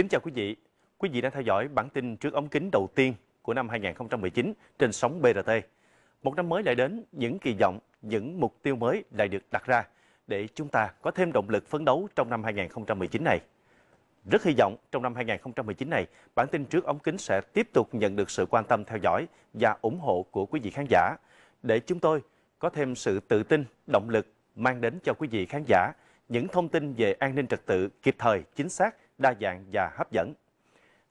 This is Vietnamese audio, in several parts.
Kính chào quý vị. Quý vị đang theo dõi bản tin trước ống kính đầu tiên của năm 2019 trên sóng BRT. Một năm mới lại đến, những kỳ vọng, những mục tiêu mới lại được đặt ra để chúng ta có thêm động lực phấn đấu trong năm 2019 này. Rất hy vọng trong năm 2019 này, bản tin trước ống kính sẽ tiếp tục nhận được sự quan tâm theo dõi và ủng hộ của quý vị khán giả để chúng tôi có thêm sự tự tin, động lực mang đến cho quý vị khán giả những thông tin về an ninh trật tự kịp thời, chính xác đa dạng và hấp dẫn.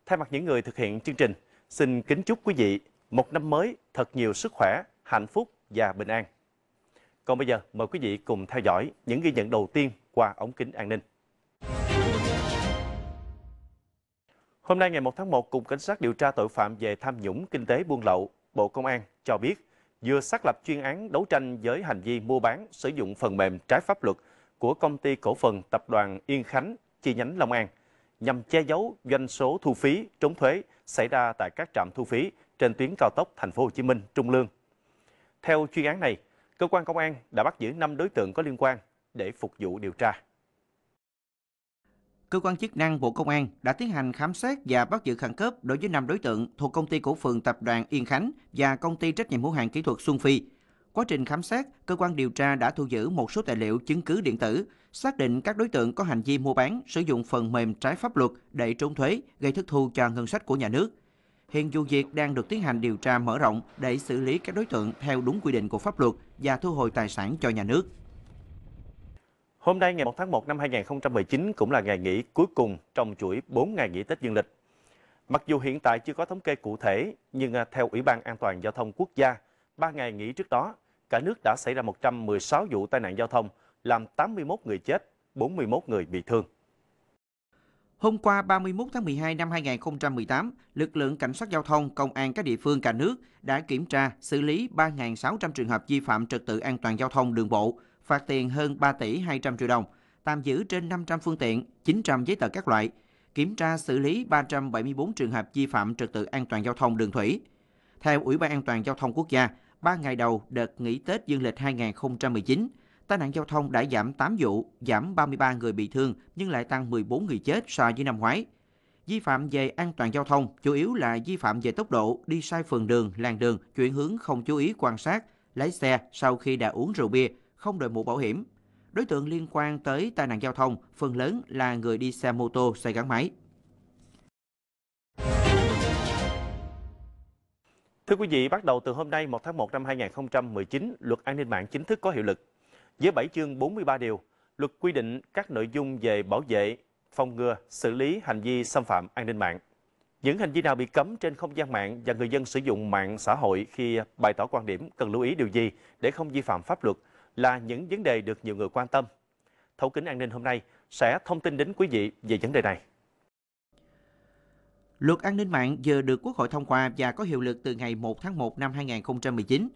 Thay mặt những người thực hiện chương trình, xin kính chúc quý vị một năm mới thật nhiều sức khỏe, hạnh phúc và bình an. Còn bây giờ, mời quý vị cùng theo dõi những ghi nhận đầu tiên qua ống kính an ninh. Hôm nay ngày 1 tháng 1, Cục Cảnh sát điều tra tội phạm về tham nhũng kinh tế buôn lậu, Bộ Công an cho biết vừa xác lập chuyên án đấu tranh với hành vi mua bán sử dụng phần mềm trái pháp luật của công ty cổ phần tập đoàn Yên Khánh chi nhánh Long An nhằm che giấu doanh số thu phí trốn thuế xảy ra tại các trạm thu phí trên tuyến cao tốc Thành phố Hồ Chí Minh Trung Lương. Theo chuyên án này, cơ quan công an đã bắt giữ 5 đối tượng có liên quan để phục vụ điều tra. Cơ quan chức năng Bộ Công an đã tiến hành khám xét và bắt giữ khẩn cấp đối với 5 đối tượng thuộc công ty cổ phần tập đoàn Yên Khánh và công ty trách nhiệm hữu hạn kỹ thuật Xuân Phi Quá trình khám xét, cơ quan điều tra đã thu giữ một số tài liệu chứng cứ điện tử, xác định các đối tượng có hành vi mua bán, sử dụng phần mềm trái pháp luật để trốn thuế, gây thất thu cho ngân sách của nhà nước. Hiện vụ việc đang được tiến hành điều tra mở rộng để xử lý các đối tượng theo đúng quy định của pháp luật và thu hồi tài sản cho nhà nước. Hôm nay ngày 1 tháng 1 năm 2019 cũng là ngày nghỉ cuối cùng trong chuỗi 4 ngày nghỉ Tết Dương lịch. Mặc dù hiện tại chưa có thống kê cụ thể, nhưng à, theo Ủy ban An toàn Giao thông Quốc gia, 3 ngày nghỉ trước đó, cả nước đã xảy ra 116 vụ tai nạn giao thông, làm 81 người chết, 41 người bị thương. Hôm qua 31 tháng 12 năm 2018, lực lượng cảnh sát giao thông, công an các địa phương cả nước đã kiểm tra, xử lý 3.600 trường hợp vi phạm trật tự an toàn giao thông đường bộ, phạt tiền hơn 3 tỷ 200 triệu đồng, tạm giữ trên 500 phương tiện, 900 giấy tờ các loại, kiểm tra xử lý 374 trường hợp vi phạm trật tự an toàn giao thông đường thủy. Theo Ủy ban An toàn Giao thông Quốc gia, 3 ngày đầu đợt nghỉ Tết dương lịch 2019, tai nạn giao thông đã giảm 8 vụ, giảm 33 người bị thương nhưng lại tăng 14 người chết so với năm ngoái. Vi phạm về an toàn giao thông chủ yếu là vi phạm về tốc độ, đi sai phần đường, làn đường, chuyển hướng không chú ý quan sát, lái xe sau khi đã uống rượu bia, không đội mũ bảo hiểm. Đối tượng liên quan tới tai nạn giao thông phần lớn là người đi xe mô tô, xe gắn máy. Thưa quý vị, bắt đầu từ hôm nay 1 tháng 1 năm 2019, luật an ninh mạng chính thức có hiệu lực. Với 7 chương 43 điều, luật quy định các nội dung về bảo vệ, phòng ngừa, xử lý hành vi xâm phạm an ninh mạng. Những hành vi nào bị cấm trên không gian mạng và người dân sử dụng mạng xã hội khi bày tỏ quan điểm cần lưu ý điều gì để không vi phạm pháp luật là những vấn đề được nhiều người quan tâm. Thấu kính an ninh hôm nay sẽ thông tin đến quý vị về vấn đề này. Luật an ninh mạng vừa được Quốc hội thông qua và có hiệu lực từ ngày 1 tháng 1 năm 2019.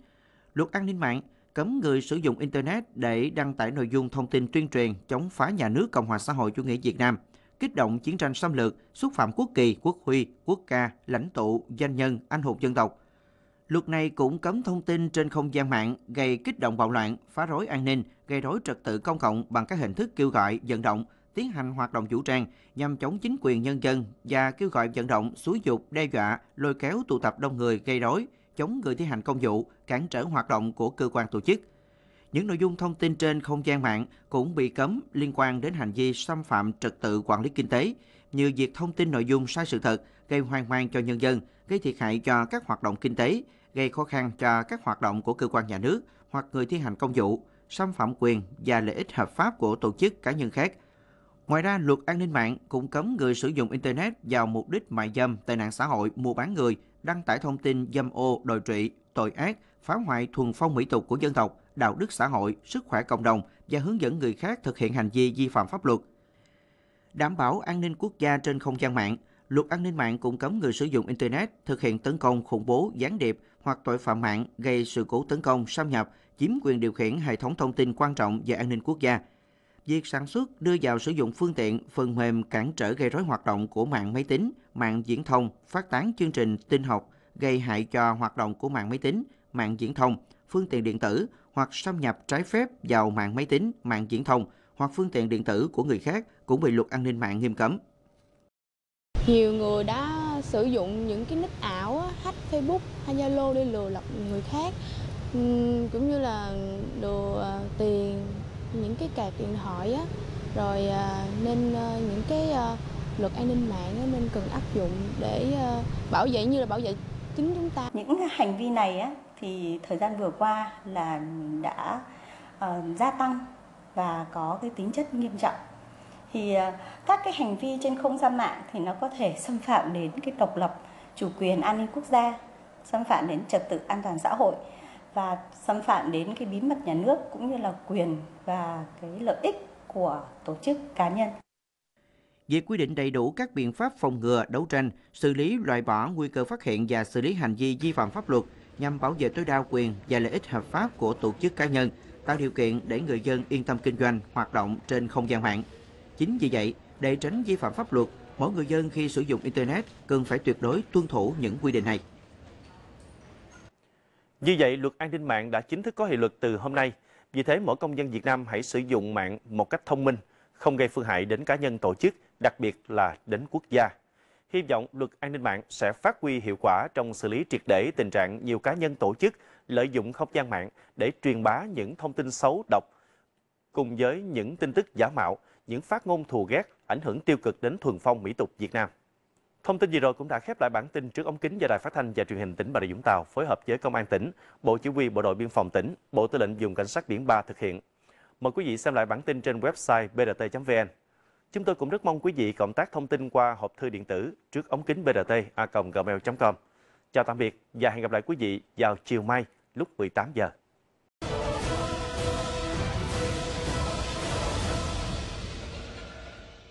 Luật an ninh mạng cấm người sử dụng Internet để đăng tải nội dung thông tin tuyên truyền chống phá nhà nước Cộng hòa xã hội chủ nghĩa Việt Nam, kích động chiến tranh xâm lược, xúc phạm quốc kỳ, quốc huy, quốc ca, lãnh tụ, danh nhân, anh hùng dân tộc. Luật này cũng cấm thông tin trên không gian mạng gây kích động bạo loạn, phá rối an ninh, gây rối trật tự công cộng bằng các hình thức kêu gọi, vận động, tiến hành hoạt động vũ trang nhằm chống chính quyền nhân dân và kêu gọi vận động, xúi dục, đe dọa, lôi kéo tụ tập đông người gây rối, chống người thi hành công vụ, cản trở hoạt động của cơ quan tổ chức. Những nội dung thông tin trên không gian mạng cũng bị cấm liên quan đến hành vi xâm phạm trật tự quản lý kinh tế, như việc thông tin nội dung sai sự thật, gây hoang mang cho nhân dân, gây thiệt hại cho các hoạt động kinh tế, gây khó khăn cho các hoạt động của cơ quan nhà nước hoặc người thi hành công vụ, xâm phạm quyền và lợi ích hợp pháp của tổ chức cá nhân khác, Ngoài ra, luật an ninh mạng cũng cấm người sử dụng Internet vào mục đích mại dâm, tệ nạn xã hội, mua bán người, đăng tải thông tin dâm ô, đồi trụy, tội ác, phá hoại thuần phong mỹ tục của dân tộc, đạo đức xã hội, sức khỏe cộng đồng và hướng dẫn người khác thực hiện hành vi vi phạm pháp luật. Đảm bảo an ninh quốc gia trên không gian mạng, luật an ninh mạng cũng cấm người sử dụng Internet thực hiện tấn công khủng bố, gián điệp hoặc tội phạm mạng gây sự cố tấn công, xâm nhập, chiếm quyền điều khiển hệ thống thông tin quan trọng về an ninh quốc gia – việc sản xuất đưa vào sử dụng phương tiện, phần mềm cản trở gây rối hoạt động của mạng máy tính, mạng viễn thông, phát tán chương trình tin học gây hại cho hoạt động của mạng máy tính, mạng viễn thông, phương tiện điện tử hoặc xâm nhập trái phép vào mạng máy tính, mạng viễn thông hoặc phương tiện điện tử của người khác cũng bị luật an ninh mạng nghiêm cấm. Nhiều người đã sử dụng những cái nick ảo, hack Facebook hay Zalo để lừa lọc người khác, cũng như là lừa à, tiền những cái cạc điện thoại á rồi à, nên ờ, những cái ờ, luật an ninh mạng nên cần áp dụng để ờ, bảo vệ như là bảo vệ chính chúng ta những hành vi này á thì thời gian vừa qua là đã gia tăng và có cái tính chất nghiêm trọng thì các cái hành vi trên không gian mạng thì nó có thể xâm phạm đến cái độc lập chủ quyền an ninh quốc gia xâm phạm đến trật tự an toàn xã hội và xâm phạm đến cái bí mật nhà nước cũng như là quyền và cái lợi ích của tổ chức cá nhân. Việc quy định đầy đủ các biện pháp phòng ngừa, đấu tranh, xử lý, loại bỏ nguy cơ phát hiện và xử lý hành vi vi phạm pháp luật nhằm bảo vệ tối đa quyền và lợi ích hợp pháp của tổ chức cá nhân, tạo điều kiện để người dân yên tâm kinh doanh, hoạt động trên không gian mạng. Chính vì vậy, để tránh vi phạm pháp luật, mỗi người dân khi sử dụng Internet cần phải tuyệt đối tuân thủ những quy định này. Như vậy, luật an ninh mạng đã chính thức có hiệu lực từ hôm nay. Vì thế, mỗi công dân Việt Nam hãy sử dụng mạng một cách thông minh, không gây phương hại đến cá nhân tổ chức, đặc biệt là đến quốc gia. Hy vọng luật an ninh mạng sẽ phát huy hiệu quả trong xử lý triệt để tình trạng nhiều cá nhân tổ chức lợi dụng không gian mạng để truyền bá những thông tin xấu độc, cùng với những tin tức giả mạo, những phát ngôn thù ghét ảnh hưởng tiêu cực đến thuần phong mỹ tục Việt Nam. Thông tin vừa rồi cũng đã khép lại bản tin trước ống kính do Đài Phát thanh và Truyền hình tỉnh Bà Rịa Vũng Tàu phối hợp với Công an tỉnh, Bộ Chỉ huy Bộ đội Biên phòng tỉnh, Bộ Tư lệnh Vùng Cảnh sát biển 3 thực hiện. Mời quý vị xem lại bản tin trên website brt.vn. Chúng tôi cũng rất mong quý vị cộng tác thông tin qua hộp thư điện tử trước ống kính brtgmail com Chào tạm biệt và hẹn gặp lại quý vị vào chiều mai lúc 18 giờ.